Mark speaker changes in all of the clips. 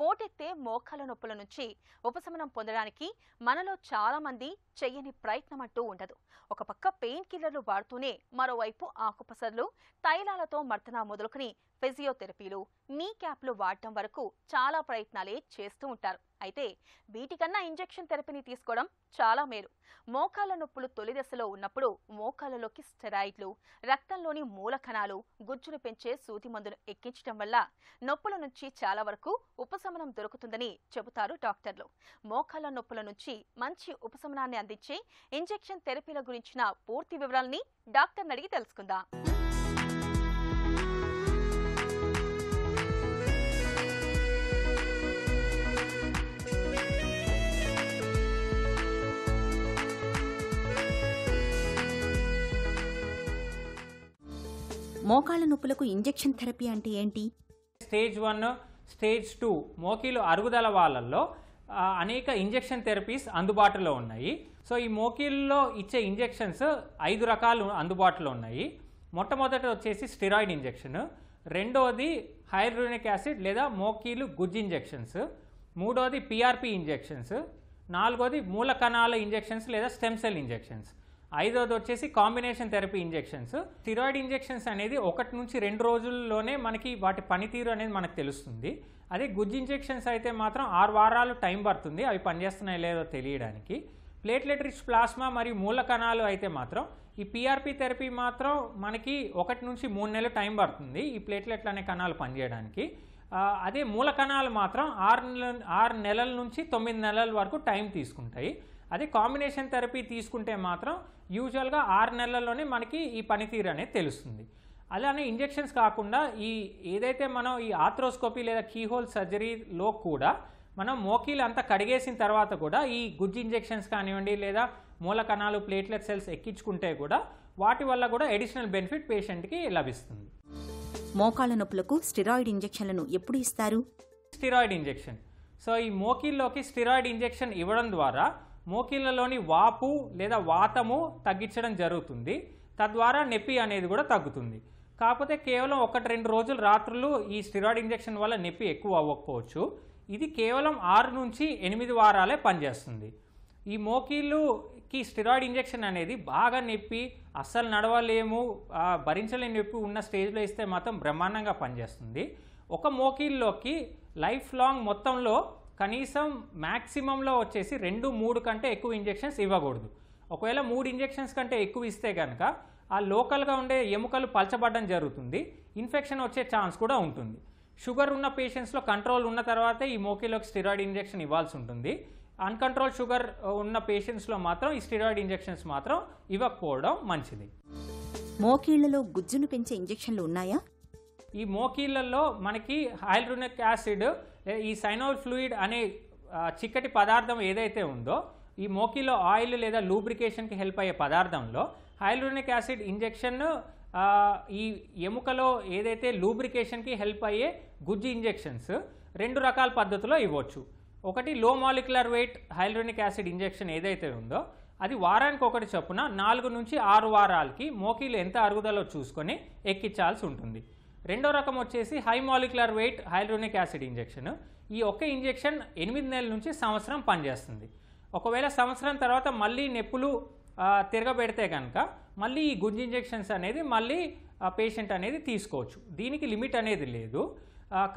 Speaker 1: పోటెత్తే మోకాల నొప్పుల నుంచి ఉపశమనం పొందడానికి మనలో చాలామంది చెయ్యని ప్రయత్నం అంటూ ఉండదు ఒక పక్క పెయిన్ కిల్లర్లు వాడుతూనే మరోవైపు ఆకుపసర్లు తైలాలతో మర్తన మొదలుకుని ఫిజియోథెరపీలు నీ క్యాప్లు వాడటం వరకు చాలా ప్రయత్నాలే చేస్తూ ఉంటారు అయితే వీటికన్నా ఇంజెక్షన్ థెరపీని తీసుకోవడం చాలా మేలు మోకాల నొప్పులు తొలి దశలో ఉన్నప్పుడు మోకాలలోకి స్టెరాయిడ్లు రక్తంలోని మూలకణాలు గుజ్జును పెంచే సూది మందును ఎక్కించడం వల్ల నొప్పుల నుంచి చాలా వరకు ఉపశమనం దొరుకుతుందని చెబుతారు డాక్టర్లు మోకాల నొప్పుల నుంచి మంచి ఉపశమనాన్ని అందించే ఇంజెక్షన్ థెరపీల గురించిన పూర్తి వివరాల్ని డాక్టర్ని అడిగి తెలుసుకుందాం
Speaker 2: మోకాళ్ళ నొప్పులకు ఇంజెక్షన్ థెరపీ అంటే ఏంటి
Speaker 3: స్టేజ్ వన్ స్టేజ్ టూ మోకీలు అరుగుదల వాళ్ళల్లో అనేక ఇంజెక్షన్ థెరపీస్ అందుబాటులో ఉన్నాయి సో ఈ మోకీల్లో ఇచ్చే ఇంజెక్షన్స్ ఐదు రకాలు అందుబాటులో ఉన్నాయి మొట్టమొదట వచ్చేసి స్టిరాయిడ్ ఇంజెక్షన్ రెండవది హైడ్రోనిక్ యాసిడ్ లేదా మోకీలు గుజ్ ఇంజెక్షన్స్ మూడవది పిఆర్పి ఇంజెక్షన్స్ నాలుగోది కణాల ఇంజెక్షన్స్ లేదా స్టెమ్ సెల్ ఇంజెక్షన్స్ ఐదోది వచ్చేసి combination therapy injections steroid injections అనేది ఒకటి నుంచి రెండు రోజుల్లోనే మనకి వాటి పనితీరు అనేది మనకు తెలుస్తుంది అదే గుజ్జు ఇంజెక్షన్స్ అయితే మాత్రం ఆరు వారాలు టైం పడుతుంది అవి పనిచేస్తున్నాయి లేదో తెలియడానికి ప్లేట్లెట్ రిచ్ ప్లాస్మా మరియు మూల కణాలు అయితే మాత్రం ఈ పీఆర్పీ థెరపీ మాత్రం మనకి ఒకటి నుంచి మూడు నెలలు టైం పడుతుంది ఈ ప్లేట్లెట్లు అనే కణాలు పనిచేయడానికి అదే మూల కణాలు మాత్రం ఆరు ఆరు నెలల నుంచి తొమ్మిది నెలల వరకు టైం తీసుకుంటాయి అదే కాంబినేషన్ థెరపీ తీసుకుంటే మాత్రం యూజువల్గా ఆరు నెలల్లోనే మనకి ఈ పనితీరు అనేది తెలుస్తుంది అలానే ఇంజెక్షన్స్ కాకుండా ఈ ఏదైతే మనం ఈ ఆథ్రోస్కోపీ లేదా కీహోల్ సర్జరీలో కూడా మనం మోకీలు అంతా కడిగేసిన తర్వాత కూడా ఈ గుజ్జు ఇంజెక్షన్స్ కానివ్వండి లేదా మూల కణాలు ప్లేట్లెట్ సెల్స్ ఎక్కించుకుంటే కూడా వాటి వల్ల కూడా అడిషనల్ బెనిఫిట్ పేషెంట్కి లభిస్తుంది
Speaker 2: మోకాళ్ళ నొప్పులకు స్టిరాయిడ్ ఇంజెక్షన్లను ఎప్పుడు ఇస్తారు
Speaker 3: స్టిరాయిడ్ ఇంజెక్షన్ సో ఈ మోకీల్లోకి స్టిరాయిడ్ ఇంజెక్షన్ ఇవ్వడం ద్వారా మోకిళ్ళలోని వాపు లేదా వాతము తగ్గించడం జరుగుతుంది తద్వారా నొప్పి అనేది కూడా తగ్గుతుంది కాకపోతే కేవలం ఒకటి రెండు రోజులు రాత్రులు ఈ స్టిరాయిడ్ ఇంజెక్షన్ వల్ల నొప్పి ఎక్కువ అవ్వకపోవచ్చు ఇది కేవలం ఆరు నుంచి ఎనిమిది వారాలే పనిచేస్తుంది ఈ మోకీళ్ళుకి స్టిరాయిడ్ ఇంజెక్షన్ అనేది బాగా నొప్పి అస్సలు నడవలేము భరించలేని నొప్పి ఉన్న స్టేజ్లో ఇస్తే మాత్రం బ్రహ్మాండంగా పనిచేస్తుంది ఒక మోకీల్లోకి లైఫ్ లాంగ్ మొత్తంలో కనీసం మ్యాక్సిమంలో వచ్చేసి రెండు మూడు కంటే ఎక్కువ ఇంజెక్షన్స్ ఇవ్వకూడదు ఒకవేళ మూడు ఇంజెక్షన్స్ కంటే ఎక్కువ ఇస్తే కనుక ఆ లోకల్గా ఉండే ఎముకలు పలచబడడం జరుగుతుంది ఇన్ఫెక్షన్ వచ్చే ఛాన్స్ కూడా ఉంటుంది షుగర్ ఉన్న పేషెంట్స్లో కంట్రోల్ ఉన్న తర్వాత ఈ మోకిలోకి స్టిరాయిడ్ ఇంజెక్షన్ ఇవ్వాల్సి ఉంటుంది అన్కంట్రోల్ షుగర్ ఉన్న పేషెంట్స్లో మాత్రం ఈ స్టిరాయిడ్ ఇంజెక్షన్స్ మాత్రం ఇవ్వకపోవడం మంచిది
Speaker 2: మోకీళ్లలో గుజ్జును పెంచే
Speaker 3: ఇంజెక్షన్లు ఉన్నాయా ఈ మోకీళ్లలో మనకి హైల్రోనిక్ యాసిడ్ ఈ సైనోల్ ఫ్లూయిడ్ అనే చిక్కటి పదార్థం ఏదైతే ఉందో ఈ మోకీలో ఆయిల్ లేదా లూబ్రికేషన్కి హెల్ప్ అయ్యే పదార్థంలో హైలూరినిక్ యాసిడ్ ఇంజెక్షన్ ఈ ఎముకలో ఏదైతే లూబ్రికేషన్కి హెల్ప్ అయ్యే గుజ్జి ఇంజెక్షన్స్ రెండు రకాల పద్ధతిలో ఇవ్వచ్చు ఒకటి లో molecular weight hyaluronic acid injection ఏదైతే ఉందో అది వారానికి ఒకటి చొప్పున నాలుగు నుంచి ఆరు వారాలకి మోకీలు ఎంత అరుగుదలో చూసుకొని ఎక్కించాల్సి ఉంటుంది రెండో రకం వచ్చేసి high molecular weight hydronic acid injection ఈ ఒక్క ఇంజెక్షన్ ఎనిమిది నెలల నుంచి సంవత్సరం పనిచేస్తుంది ఒకవేళ సంవత్సరం తర్వాత మళ్ళీ నొప్పులు తిరగబెడితే కనుక మళ్ళీ ఈ గుంజు ఇంజెక్షన్స్ అనేది మళ్ళీ పేషెంట్ అనేది తీసుకోవచ్చు దీనికి లిమిట్ అనేది లేదు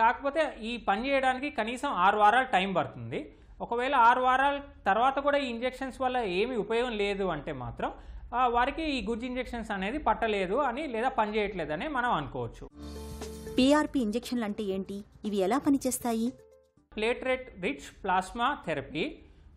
Speaker 3: కాకపోతే ఈ పని చేయడానికి కనీసం ఆరు వారాలు టైం పడుతుంది ఒకవేళ ఆరు వారాల తర్వాత కూడా ఈ ఇంజెక్షన్స్ వల్ల ఏమి ఉపయోగం లేదు అంటే మాత్రం వారికి ఈ గుజ్జు ఇంజెక్షన్స్ అనేది పట్టలేదు అని లేదా అని మనం అనుకోవచ్చు
Speaker 2: పిఆర్పి ఇంజెక్షన్లు అంటే ఏంటి ఇవి ఎలా పనిచేస్తాయి
Speaker 3: platelet rich plasma therapy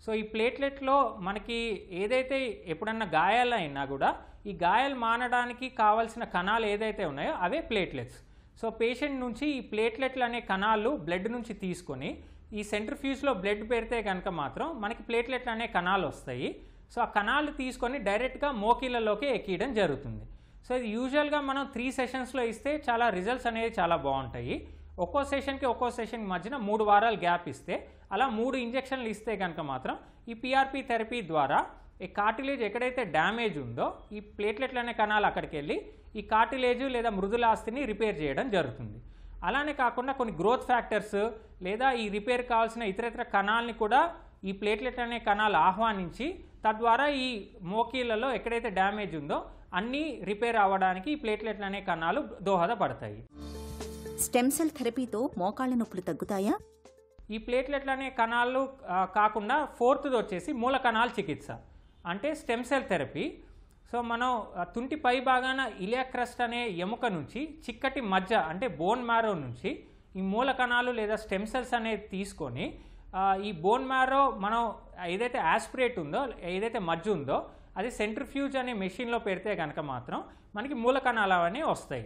Speaker 3: so ఈ ప్లేట్లెట్లో మనకి ఏదైతే ఎప్పుడన్నా గాయాలు అయినా కూడా ఈ గాయాలు మానడానికి కావాల్సిన కణాలు ఏదైతే ఉన్నాయో అవే ప్లేట్లెట్స్ సో పేషెంట్ నుంచి ఈ ప్లేట్లెట్లు అనే కణాలు బ్లడ్ నుంచి తీసుకొని ఈ ఫ్యూజ్లో బ్లడ్ పెడితే కనుక మాత్రం మనకి ప్లేట్లెట్లు అనే కణాలు వస్తాయి సో ఆ కణాలు తీసుకొని డైరెక్ట్గా మోకీలలోకి ఎక్కియడం జరుగుతుంది సో ఇది యూజువల్గా మనం త్రీ సెషన్స్లో ఇస్తే చాలా రిజల్ట్స్ అనేవి చాలా బాగుంటాయి ఒక్కో సెషన్కి ఒక్కో సెషన్ మధ్యన మూడు వారాలు గ్యాప్ ఇస్తే అలా మూడు ఇంజెక్షన్లు ఇస్తే కనుక మాత్రం ఈ పిఆర్పి థెరపీ ద్వారా ఈ కార్టిలేజ్ ఎక్కడైతే డ్యామేజ్ ఉందో ఈ ప్లేట్లెట్లు అనే కణాలు అక్కడికి వెళ్ళి ఈ కార్టిలేజ్ లేదా మృదులాస్తిని రిపేర్ చేయడం జరుగుతుంది అలానే కాకుండా కొన్ని గ్రోత్ ఫ్యాక్టర్స్ లేదా ఈ రిపేర్ కావాల్సిన ఇతర ఇతర కణాలని కూడా ఈ ప్లేట్లెట్ అనే కణాలు ఆహ్వానించి తద్వారా ఈ మోకీలలో ఎక్కడైతే డ్యామేజ్ ఉందో అన్నీ రిపేర్ అవ్వడానికి ఈ ప్లేట్లెట్లు అనే కణాలు దోహదపడతాయి
Speaker 2: స్టెమ్ సెల్ థెరపీతో మోకాళ్ళ నొప్పులు తగ్గుతాయా
Speaker 3: ఈ ప్లేట్లెట్లు అనే కణాలు కాకుండా ఫోర్త్ది వచ్చేసి మూల కణాల చికిత్స అంటే స్టెమ్ సెల్ థెరపీ సో మనం తుంటి పై భాగాన ఇలియా అనే ఎముక నుంచి చిక్కటి మజ్జ అంటే బోన్ మ్యారో నుంచి ఈ మూల కణాలు లేదా స్టెమ్ సెల్స్ అనేవి తీసుకొని ఈ బోన్ మ్యారో మనం ఏదైతే యాస్పిరేట్ ఉందో ఏదైతే మజ్జు ఉందో అది సెంట్రిఫ్యూజ్ అనే మెషిన్లో పెడితే కనుక మాత్రం మనకి మూలకణాలు అవన్నీ వస్తాయి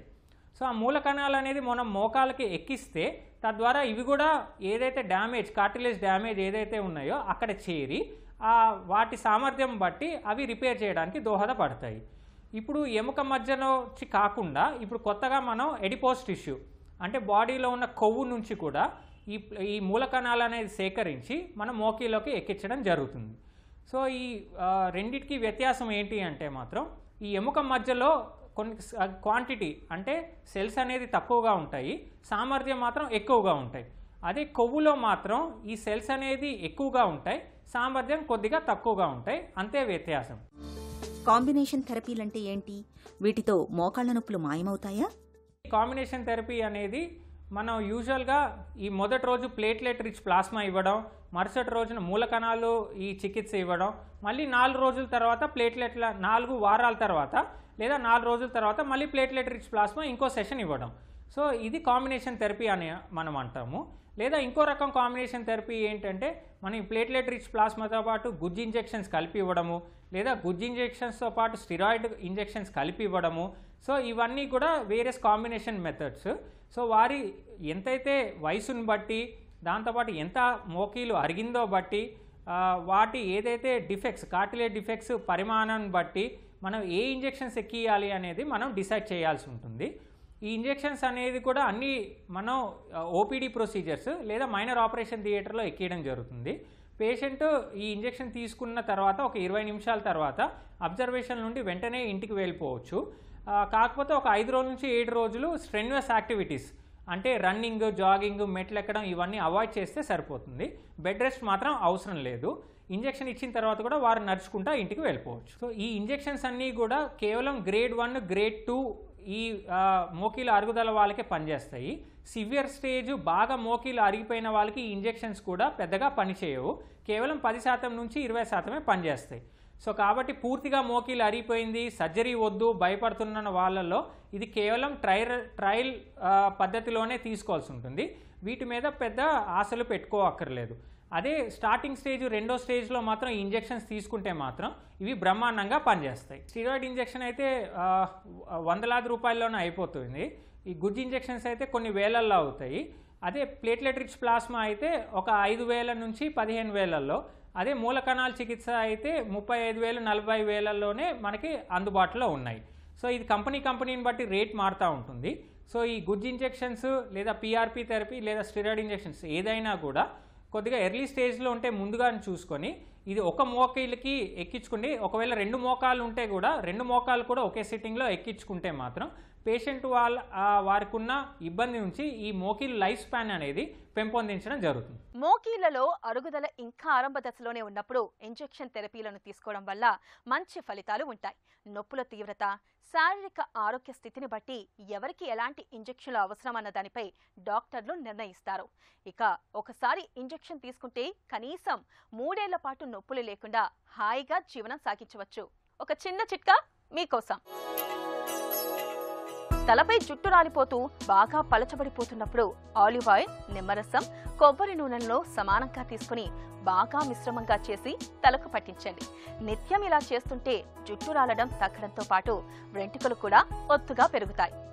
Speaker 3: సో ఆ మూల కణాలు అనేది మనం మోకాలకి ఎక్కిస్తే తద్వారా ఇవి కూడా ఏదైతే డ్యామేజ్ కార్టిలేజ్ డ్యామేజ్ ఏదైతే ఉన్నాయో అక్కడ చేరి వాటి సామర్థ్యం బట్టి అవి రిపేర్ చేయడానికి దోహదపడతాయి ఇప్పుడు ఎముక మధ్యలోంచి కాకుండా ఇప్పుడు కొత్తగా మనం ఎడిపోస్ట్ ఇష్యూ అంటే బాడీలో ఉన్న కొవ్వు నుంచి కూడా ఈ ఈ మూలకణాలు అనేది సేకరించి మన మోకీలోకి ఎక్కించడం జరుగుతుంది సో ఈ రెండిటికి వ్యత్యాసం ఏంటి అంటే మాత్రం ఈ ఎముక మధ్యలో కొన్ని క్వాంటిటీ అంటే సెల్స్ అనేది తక్కువగా ఉంటాయి సామర్థ్యం మాత్రం ఎక్కువగా ఉంటాయి అదే కొవ్వులో మాత్రం ఈ సెల్స్ అనేది ఎక్కువగా ఉంటాయి సామర్థ్యం కొద్దిగా తక్కువగా ఉంటాయి అంతే వ్యత్యాసం
Speaker 2: కాంబినేషన్ థెరపీలు అంటే ఏంటి వీటితో మోకాళ్ళ నొప్పులు మాయమవుతాయా
Speaker 3: కాంబినేషన్ థెరపీ అనేది మనం యూజువల్గా ఈ మొదటి రోజు ప్లేట్లెట్ రిచ్ ప్లాస్మా ఇవ్వడం మరుసటి రోజున మూలకణాలు ఈ చికిత్స ఇవ్వడం మళ్ళీ నాలుగు రోజుల తర్వాత ప్లేట్లెట్ల నాలుగు వారాల తర్వాత లేదా నాలుగు రోజుల తర్వాత మళ్ళీ ప్లేట్లెట్ రిచ్ ప్లాస్మా ఇంకో సెషన్ ఇవ్వడం సో ఇది కాంబినేషన్ థెరపీ అని మనం అంటాము లేదా ఇంకో రకం కాంబినేషన్ థెరపీ ఏంటంటే మనం ప్లేట్లెట్ రిచ్ ప్లాస్మాతో పాటు గుజ్జు ఇంజెక్షన్స్ కలిపి ఇవ్వడము లేదా గుజ్జు ఇంజెక్షన్స్తో పాటు స్టిరాయిడ్ ఇంజెక్షన్స్ కలిపి ఇవ్వడము సో ఇవన్నీ కూడా వేరియస్ కాంబినేషన్ మెథడ్స్ సో వారి ఎంతైతే వయసును బట్టి దాంతోపాటు ఎంత మోకీలు అరిగిందో బట్టి వాటి ఏదైతే డిఫెక్ట్స్ కాటిలే డిఫెక్ట్స్ పరిమాణాన్ని బట్టి మనం ఏ ఇంజెక్షన్స్ ఎక్కియాలి అనేది మనం డిసైడ్ చేయాల్సి ఉంటుంది ఈ ఇంజెక్షన్స్ అనేది కూడా అన్ని మనం ఓపీడీ ప్రొసీజర్స్ లేదా మైనర్ ఆపరేషన్ థియేటర్లో ఎక్కియడం జరుగుతుంది పేషెంట్ ఈ ఇంజెక్షన్ తీసుకున్న తర్వాత ఒక ఇరవై నిమిషాల తర్వాత అబ్జర్వేషన్ నుండి వెంటనే ఇంటికి వెళ్ళిపోవచ్చు కాకపోతే ఒక ఐదు రోజుల నుంచి ఏడు రోజులు స్ట్రెన్యువస్ యాక్టివిటీస్ అంటే రన్నింగ్ జాగింగ్ మెట్లు ఎక్కడం ఇవన్నీ అవాయిడ్ చేస్తే సరిపోతుంది బెడ్ రెస్ట్ మాత్రం అవసరం లేదు ఇంజెక్షన్ ఇచ్చిన తర్వాత కూడా వారు నడుచుకుంటా ఇంటికి వెళ్ళిపోవచ్చు సో ఈ ఇంజెక్షన్స్ అన్నీ కూడా కేవలం గ్రేడ్ వన్ గ్రేడ్ టూ ఈ మోకీలు అరుగుదల వాళ్ళకే పనిచేస్తాయి సివియర్ స్టేజ్ బాగా మోకీలు అరిగిపోయిన వాళ్ళకి ఈ ఇంజెక్షన్స్ కూడా పెద్దగా పనిచేయవు కేవలం పది శాతం నుంచి ఇరవై శాతమే పనిచేస్తాయి సో కాబట్టి పూర్తిగా మోకీలు అరిగిపోయింది సర్జరీ వద్దు భయపడుతున్న వాళ్ళల్లో ఇది కేవలం ట్రైర్ ట్రయల్ పద్ధతిలోనే తీసుకోవాల్సి ఉంటుంది వీటి మీద పెద్ద ఆశలు పెట్టుకోవక్కర్లేదు అదే స్టార్టింగ్ స్టేజ్ రెండో స్టేజ్లో మాత్రం ఇంజెక్షన్స్ తీసుకుంటే మాత్రం ఇవి బ్రహ్మాండంగా పనిచేస్తాయి స్టీరాయిడ్ ఇంజెక్షన్ అయితే వందలాది రూపాయల్లోనే అయిపోతుంది ఈ గుజ్జు ఇంజెక్షన్స్ అయితే కొన్ని వేలల్లో అవుతాయి అదే ప్లేట్లెట్ రిచ్ ప్లాస్మా అయితే ఒక ఐదు వేల నుంచి పదిహేను వేలల్లో అదే మూలకణాల చికిత్స అయితే ముప్పై ఐదు వేలు నలభై వేలల్లోనే మనకి అందుబాటులో ఉన్నాయి సో ఇది కంపెనీ కంపెనీని బట్టి రేట్ మారుతూ ఉంటుంది సో ఈ గుజ్ ఇంజెక్షన్స్ లేదా పీఆర్పీ థెరపీ లేదా స్టిరాయిడ్ ఇంజెక్షన్స్ ఏదైనా కూడా కొద్దిగా ఎర్లీ స్టేజ్లో ఉంటే ముందుగా చూసుకొని ఇది ఒక మోకాయిలకి ఎక్కించుకుండి ఒకవేళ రెండు మోకాలు ఉంటే కూడా రెండు మోకాలు కూడా ఒకే సిట్టింగ్లో ఎక్కించుకుంటే మాత్రం పేషెంట్ వాళ్ళ వారికి ఉన్న ఇబ్బంది నుంచి ఈ మోకీల లైఫ్ స్పాన్ అనేది పెంపొందించడం జరుగుతుంది
Speaker 1: మోకీలలో అరుగుదల ఇంకా ఆరంభ దశలోనే ఉన్నప్పుడు ఇంజెక్షన్ థెరపీలను తీసుకోవడం వల్ల మంచి ఫలితాలు ఉంటాయి నొప్పుల తీవ్రత శారీరక ఆరోగ్య స్థితిని బట్టి ఎవరికి ఎలాంటి ఇంజెక్షన్లు అవసరమన్న దానిపై డాక్టర్లు నిర్ణయిస్తారు ఇక ఒకసారి ఇంజెక్షన్ తీసుకుంటే కనీసం మూడేళ్ల పాటు నొప్పులు లేకుండా హాయిగా జీవనం సాగించవచ్చు ఒక చిన్న చిట్కా మీకోసం తలపై జుట్టు రాలిపోతూ బాగా పలచబడిపోతున్నప్పుడు ఆలివ్ ఆయిల్ నిమ్మరసం కొబ్బరి నూనెలో సమానంగా తీసుకుని బాగా మిశ్రమంగా చేసి తలకు పట్టించండి నిత్యం ఇలా చేస్తుంటే జుట్టు రాలడం తగ్గడంతో పాటు వెంటికలు కూడా ఒత్తుగా పెరుగుతాయి